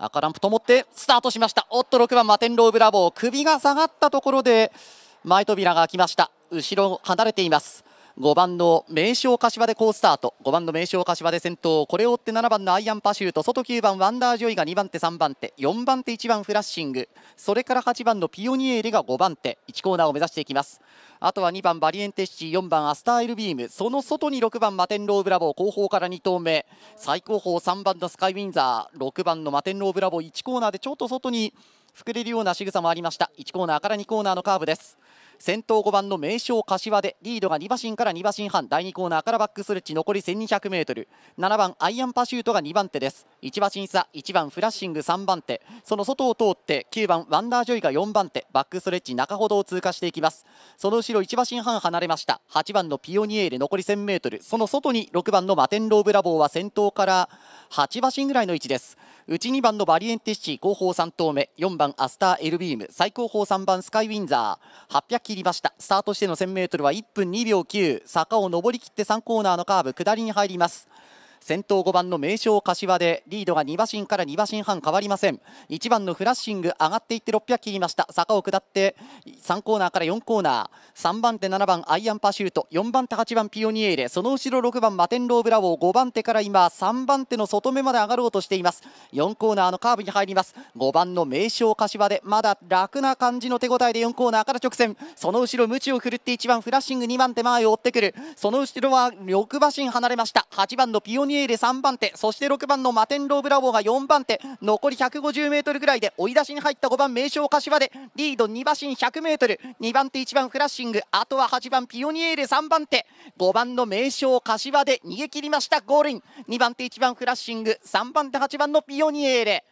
赤ランプともってスタートしましたおっと6番マテンローブラボー首が下がったところで前扉が開きました後ろ離れています5番の名将柏で好スタート5番の名将柏で先頭これを追って7番のアイアンパシュート外9番ワンダージョイが2番手3番手4番手1番フラッシングそれから8番のピオニエーレが5番手1コーナーを目指していきますあとは2番バリエンテッシ4番アスターエルビームその外に6番マテンローブラボー後方から2投目最高峰3番のスカイウィンザー6番のマテンローブラボー1コーナーでちょっと外に膨れるような仕草もありました1コーナーから2コーナーのカーブです先頭5番の名将柏でリードが2馬身から2馬身半第2コーナーからバックスレッチ残り 1200m7 番アイアンパシュートが2番手です1馬身差1番フラッシング3番手その外を通って9番ワンダージョイが4番手バックストレッチ中ほどを通過していきますその後ろ1馬身半離れました8番のピオニエール残り 1000m その外に6番のマテンローブラボーは先頭から8馬身ぐらいの位置です内2番のバリエンテッシ後方3投目4番アスターエルビーム最高峰3番スカイウィンザー800切りましたスタートしての 1000m は1分2秒9坂を上りきって3コーナーのカーブ下りに入ります先頭5番の名将柏でリードが2馬身から2馬身半変わりません1番のフラッシング上がっていって600切りました坂を下って3コーナーから4コーナー3番手7番アイアンパシュート4番手8番ピオニエーレその後ろ6番マテンローブラボー5番手から今3番手の外目まで上がろうとしています4コーナーのカーブに入ります5番の名将柏でまだ楽な感じの手応えで4コーナーから直線その後ろムチを振るって1番フラッシング2番手前を追ってくるその後ろは6馬身離れました8番のピオニニエーレ3番手そして6番のマテンロー・ブラボーが4番手残り 150m ぐらいで追い出しに入った5番名将柏でリード2馬身 100m2 番手1番フラッシングあとは8番ピオニエーレ3番手5番の名将柏で逃げ切りましたゴールイン2番手1番フラッシング3番手8番のピオニエーレ